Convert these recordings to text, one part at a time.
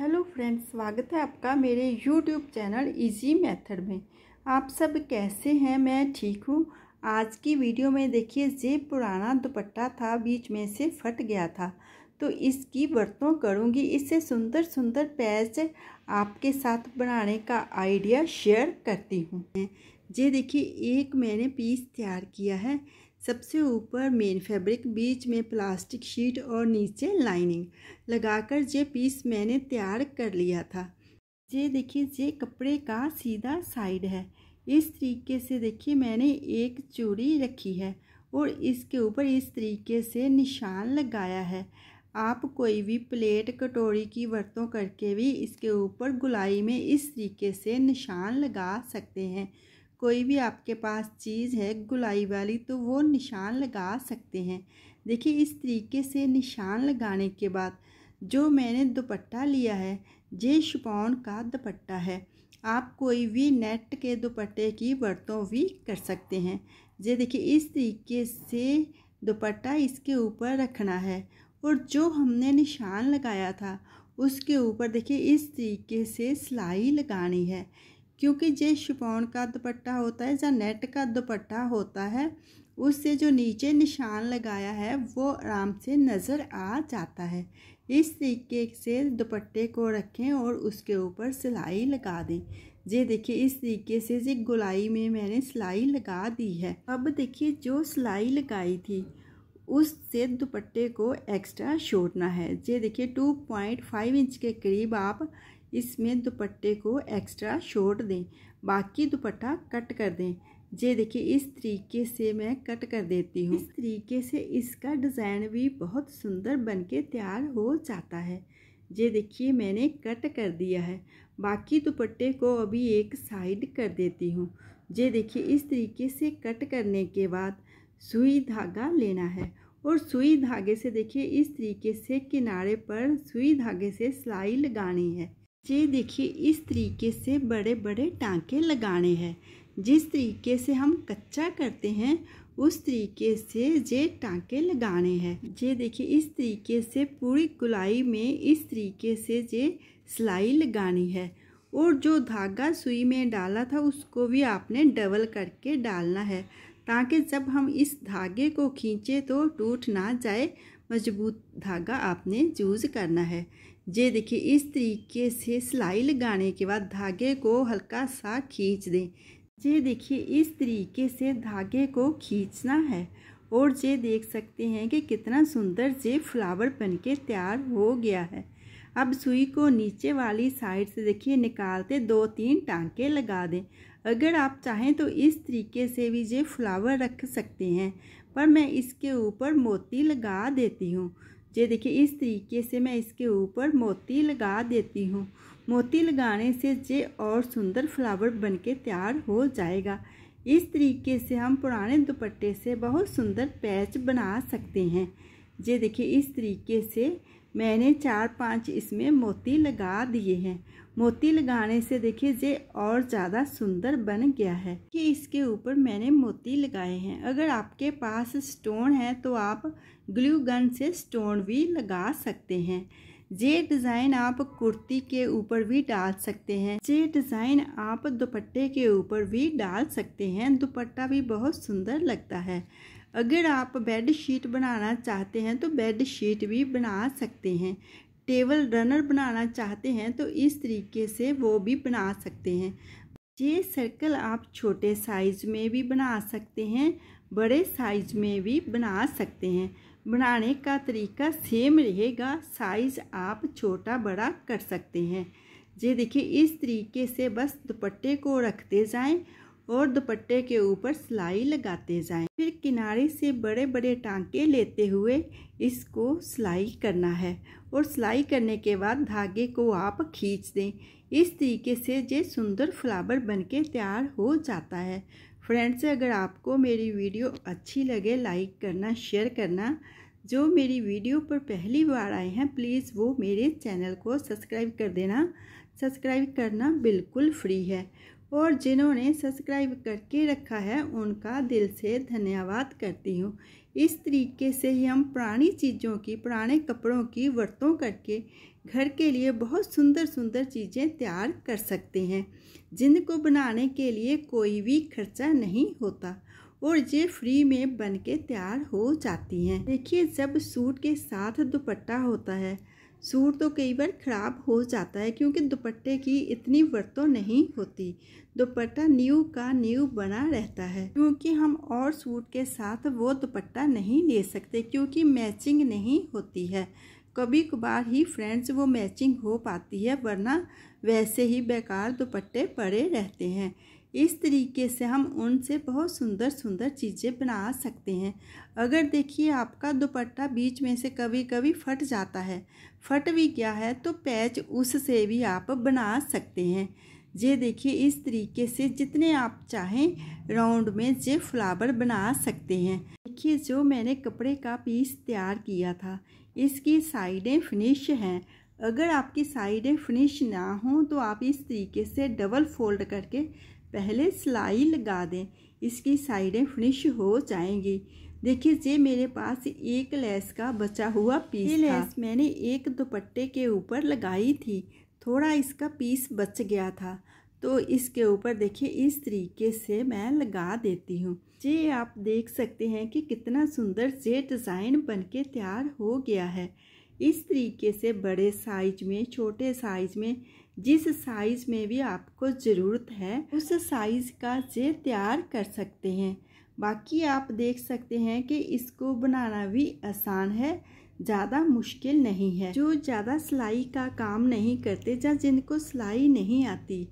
Hello friends स्वागत है आपका मेरे यूट्यूब चैनल इजी मेथड में आप सब कैसे हैं मैं ठीक हूँ आज की वीडियो में देखिए जे पुराना दुपट्टा था बीच में से फट गया था तो इसकी वर्तों करूँगी इससे सुंदर सुंदर पैच आपके साथ बनाने का आइडिया शेयर करती हूँ जे देखिए एक मैंने पीस तैयार किया है सबसे ऊपर मेन फैब्रिक बीच में प्लास्टिक शीट और नीचे लाइनिंग लगाकर ये पीस मैंने तैयार कर लिया था ये देखिए ये कपड़े का सीधा साइड है इस तरीके से देखिए मैंने एक चूड़ी रखी है और इसके ऊपर इस तरीके से निशान लगाया है आप कोई भी प्लेट कटोरी की वर्तों करके भी इसके ऊपर गुलाई में इस तरीके से निशान लगा सकते हैं कोई भी आपके पास चीज़ है गुलाई वाली तो वो निशान लगा सकते हैं देखिए इस तरीके से निशान लगाने के बाद जो मैंने दुपट्टा लिया है ये शुपौन का दुपट्टा है आप कोई भी नेट के दुपट्टे की वर्तों भी कर सकते हैं ये देखिए इस तरीके से दुपट्टा इसके ऊपर रखना है और जो हमने निशान लगाया था उसके ऊपर देखिए इस तरीके से सिलाई लगानी है क्योंकि जो शिफोन का दुपट्टा होता है या नेट का दुपट्टा होता है उससे जो नीचे निशान लगाया है वो आराम से नज़र आ जाता है इस तरीके से दुपट्टे को रखें और उसके ऊपर सिलाई लगा दें ये देखिए इस तरीके से जी गुलाई में मैंने सिलाई लगा दी है अब देखिए जो सिलाई लगाई थी उससे दुपट्टे को एक्स्ट्रा छोड़ना है ये देखिए टू पॉइंट फाइव इंच के करीब आप इसमें दुपट्टे को एक्स्ट्रा छोड़ दें बाकी दुपट्टा कट कर दें ये देखिए इस तरीके से मैं कट कर देती हूँ इस तरीके से इसका डिज़ाइन भी बहुत सुंदर बन के तैयार हो जाता है ये देखिए मैंने कट कर दिया है बाकी दुपट्टे को अभी एक साइड कर देती हूँ ये देखिए इस तरीके से कट करने के बाद सुई धागा लेना है और सुई धागे से देखिए इस तरीके से किनारे पर सुई धागे से सिलाई लगानी है ये देखिए इस तरीके से बड़े बड़े टांके लगाने हैं जिस तरीके से हम कच्चा करते हैं उस तरीके से ये टांके लगाने हैं ये देखिए इस तरीके से पूरी गुलाई में इस तरीके से ये सिलाई लगानी है और जो धागा सुई में डाला था उसको भी आपने डबल करके डालना है ताकि जब हम इस धागे को खींचे तो टूट ना जाए मजबूत धागा आपने यूज़ करना है ये देखिए इस तरीके से सिलाई लगाने के बाद धागे को हल्का सा खींच दें ये देखिए इस तरीके से धागे को खींचना है और ये देख सकते हैं कि कितना सुंदर ये फ्लावर बन के तैयार हो गया है अब सुई को नीचे वाली साइड से देखिए निकालते दो तीन टांके लगा दें अगर आप चाहें तो इस तरीके से भी ये फ्लावर रख सकते हैं पर मैं इसके ऊपर मोती लगा देती हूँ ये देखिए इस तरीके से मैं इसके ऊपर मोती लगा देती हूँ मोती लगाने से ये और सुंदर फ्लावर बनके तैयार हो जाएगा इस तरीके से हम पुराने दुपट्टे से बहुत सुंदर पैच बना सकते हैं ये देखिए इस तरीके से मैंने चार पांच इसमें मोती लगा दिए हैं मोती लगाने से देखिए ये और ज़्यादा सुंदर बन गया है कि इसके ऊपर मैंने मोती लगाए हैं अगर आपके पास स्टोन है तो आप ग्लू गन से स्टोन भी लगा सकते हैं ये डिज़ाइन आप कुर्ती के ऊपर भी डाल सकते हैं ये डिज़ाइन आप दुपट्टे के ऊपर भी डाल सकते हैं दुपट्टा भी बहुत सुंदर लगता है अगर आप बेड शीट बनाना चाहते हैं तो बेड शीट भी बना सकते हैं टेबल रनर बनाना चाहते हैं तो इस तरीके से वो भी बना सकते हैं ये सर्कल आप छोटे साइज में भी बना सकते हैं बड़े साइज में भी बना सकते हैं बनाने का तरीका सेम रहेगा साइज आप छोटा बड़ा कर सकते हैं ये देखिए इस तरीके से बस दुपट्टे को रखते जाएं और दुपट्टे के ऊपर सिलाई लगाते जाएं। फिर किनारे से बड़े बड़े टांके लेते हुए इसको सिलाई करना है और सिलाई करने के बाद धागे को आप खींच दें इस तरीके से ये सुंदर फ्लावर बनके तैयार हो जाता है फ्रेंड्स अगर आपको मेरी वीडियो अच्छी लगे लाइक करना शेयर करना जो मेरी वीडियो पर पहली बार आए हैं प्लीज़ वो मेरे चैनल को सब्सक्राइब कर देना सब्सक्राइब करना बिल्कुल फ्री है और जिन्होंने सब्सक्राइब करके रखा है उनका दिल से धन्यवाद करती हूँ इस तरीके से ही हम पुरानी चीज़ों की पुराने कपड़ों की वर्तों करके घर के लिए बहुत सुंदर सुंदर चीज़ें तैयार कर सकते हैं जिनको बनाने के लिए कोई भी खर्चा नहीं होता और ये फ्री में बन के तैयार हो जाती हैं देखिए जब सूट के साथ दुपट्टा होता है सूट तो कई बार ख़राब हो जाता है क्योंकि दुपट्टे की इतनी वर्तों नहीं होती दुपट्टा न्यू का न्यू बना रहता है क्योंकि हम और सूट के साथ वो दुपट्टा नहीं ले सकते क्योंकि मैचिंग नहीं होती है कभी कभार ही फ्रेंड्स वो मैचिंग हो पाती है वरना वैसे ही बेकार दुपट्टे पड़े रहते हैं इस तरीके से हम उनसे से बहुत सुंदर सुंदर चीज़ें बना सकते हैं अगर देखिए आपका दुपट्टा बीच में से कभी कभी फट जाता है फट भी गया है तो पैच उससे भी आप बना सकते हैं ये देखिए इस तरीके से जितने आप चाहें राउंड में ये फ्लावर बना सकते हैं देखिए जो मैंने कपड़े का पीस तैयार किया था इसकी साइडें फिनिश हैं अगर आपकी साइडें फिनिश ना हों तो आप इस तरीके से डबल फोल्ड करके पहले सिलाई लगा दें इसकी साइडें फिनिश हो जाएंगी देखिए ये मेरे पास एक लेस का बचा हुआ पीस ये लेस मैंने एक दुपट्टे के ऊपर लगाई थी थोड़ा इसका पीस बच गया था तो इसके ऊपर देखिए इस तरीके से मैं लगा देती हूँ ये आप देख सकते हैं कि कितना सुंदर से डिज़ाइन बनके तैयार हो गया है इस तरीके से बड़े साइज में छोटे साइज में जिस साइज़ में भी आपको ज़रूरत है उस साइज़ का जे तैयार कर सकते हैं बाकी आप देख सकते हैं कि इसको बनाना भी आसान है ज़्यादा मुश्किल नहीं है जो ज़्यादा सिलाई का काम नहीं करते या जिनको सिलाई नहीं आती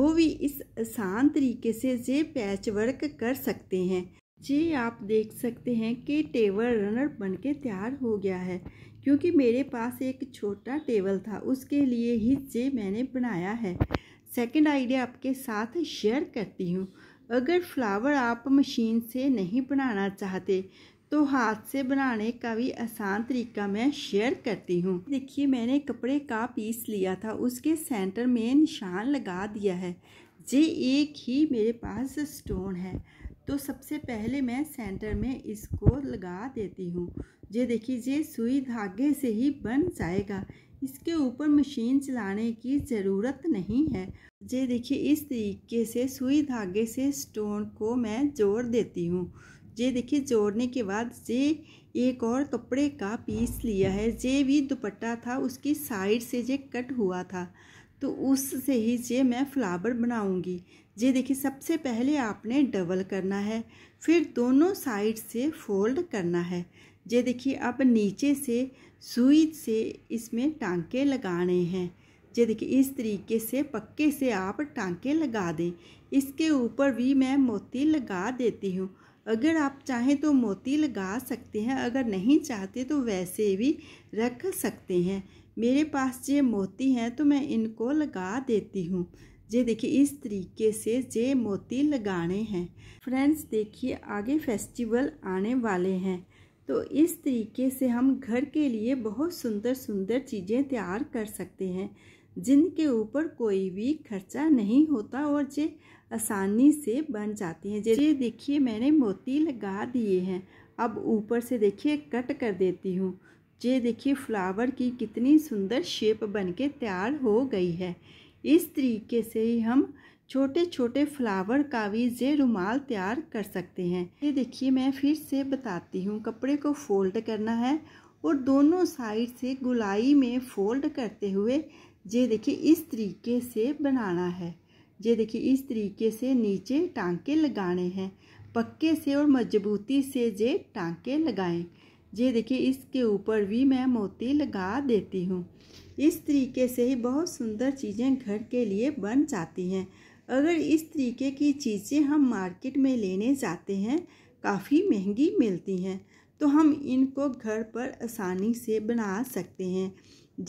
वो भी इस आसान तरीके से जे पैच वर्क कर सकते हैं जी आप देख सकते हैं कि टेबल रनर बन के तैयार हो गया है क्योंकि मेरे पास एक छोटा टेबल था उसके लिए ही से मैंने बनाया है सेकंड आइडिया आपके साथ शेयर करती हूँ अगर फ्लावर आप मशीन से नहीं बनाना चाहते तो हाथ से बनाने का भी आसान तरीका मैं शेयर करती हूँ देखिए मैंने कपड़े का पीस लिया था उसके सेंटर में निशान लगा दिया है जे एक ही मेरे पास स्टोन है तो सबसे पहले मैं सेंटर में इसको लगा देती हूँ ये देखिए ये सुई धागे से ही बन जाएगा इसके ऊपर मशीन चलाने की ज़रूरत नहीं है ये देखिए इस तरीके से सुई धागे से स्टोन को मैं जोड़ देती हूँ ये देखिए जोड़ने के बाद ये एक और कपड़े का पीस लिया है ये भी दुपट्टा था उसकी साइड से ये कट हुआ था तो उससे ही ये मैं फ्लावर बनाऊंगी ये देखिए सबसे पहले आपने डबल करना है फिर दोनों साइड से फोल्ड करना है ये देखिए अब नीचे से सुई से इसमें टांके लगाने हैं ये देखिए इस तरीके से पक्के से आप टांके लगा दें इसके ऊपर भी मैं मोती लगा देती हूँ अगर आप चाहें तो मोती लगा सकते हैं अगर नहीं चाहते तो वैसे भी रख सकते हैं मेरे पास ये मोती हैं तो मैं इनको लगा देती हूँ ये देखिए इस तरीके से ये मोती लगाने हैं फ्रेंड्स देखिए आगे फेस्टिवल आने वाले हैं तो इस तरीके से हम घर के लिए बहुत सुंदर सुंदर चीज़ें तैयार कर सकते हैं जिनके ऊपर कोई भी खर्चा नहीं होता और ये आसानी से बन जाती हैं जैसे देखिए मैंने मोती लगा दिए हैं अब ऊपर से देखिए कट कर देती हूँ ये देखिए फ्लावर की कितनी सुंदर शेप बनके तैयार हो गई है इस तरीके से ही हम छोटे छोटे फ्लावर का भी जे रुमाल तैयार कर सकते हैं ये देखिए मैं फिर से बताती हूँ कपड़े को फोल्ड करना है और दोनों साइड से गुलाई में फोल्ड करते हुए ये देखिए इस तरीके से बनाना है ये देखिए इस तरीके से नीचे टांके लगाने हैं पक्के से और मजबूती से ये टांके लगाएं ये देखिए इसके ऊपर भी मैं मोती लगा देती हूँ इस तरीके से ही बहुत सुंदर चीज़ें घर के लिए बन जाती हैं अगर इस तरीके की चीज़ें हम मार्केट में लेने जाते हैं काफ़ी महंगी मिलती हैं तो हम इनको घर पर आसानी से बना सकते हैं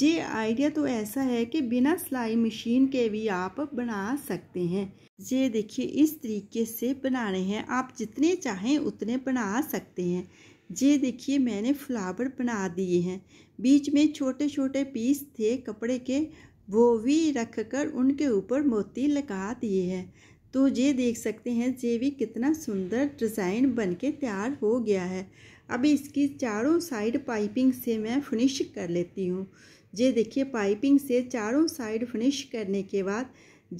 ये आइडिया तो ऐसा है कि बिना सिलाई मशीन के भी आप बना सकते हैं ये देखिए इस तरीके से बना रहे हैं आप जितने चाहें उतने बना सकते हैं ये देखिए मैंने फ्लावर बना दिए हैं बीच में छोटे छोटे पीस थे कपड़े के वो भी रख कर उनके ऊपर मोती लगा दिए हैं तो ये देख सकते हैं ये भी कितना सुंदर डिज़ाइन बन के तैयार हो गया है अब इसकी चारों साइड पाइपिंग से मैं फिनिश कर लेती हूँ ये देखिए पाइपिंग से चारों साइड फिनिश करने के बाद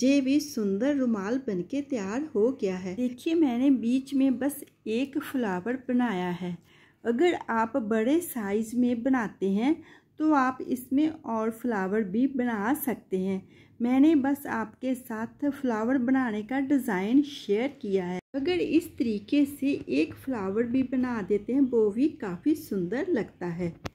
ये भी सुंदर रुमाल बनके तैयार हो गया है देखिए मैंने बीच में बस एक फ्लावर बनाया है अगर आप बड़े साइज में बनाते हैं तो आप इसमें और फ्लावर भी बना सकते हैं मैंने बस आपके साथ फ्लावर बनाने का डिज़ाइन शेयर किया है अगर इस तरीके से एक फ्लावर भी बना देते हैं वो भी काफ़ी सुंदर लगता है